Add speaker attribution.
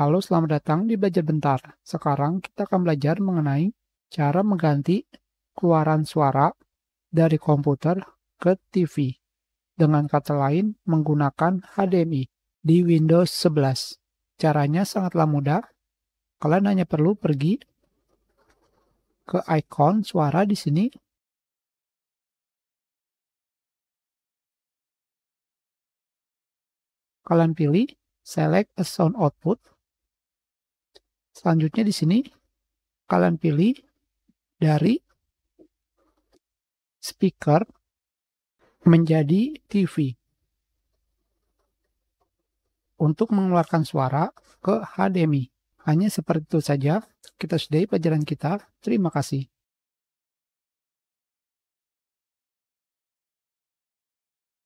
Speaker 1: Halo, selamat datang di Belajar Bentar. Sekarang kita akan belajar mengenai cara mengganti keluaran suara dari komputer ke TV. Dengan kata lain, menggunakan HDMI di Windows 11. Caranya sangatlah mudah. Kalian hanya perlu pergi ke
Speaker 2: ikon suara di sini. Kalian pilih Select a Sound Output
Speaker 1: Selanjutnya di sini kalian pilih dari speaker menjadi TV untuk mengeluarkan suara ke HDMI. Hanya seperti itu saja. Kita sudahi pelajaran kita. Terima kasih.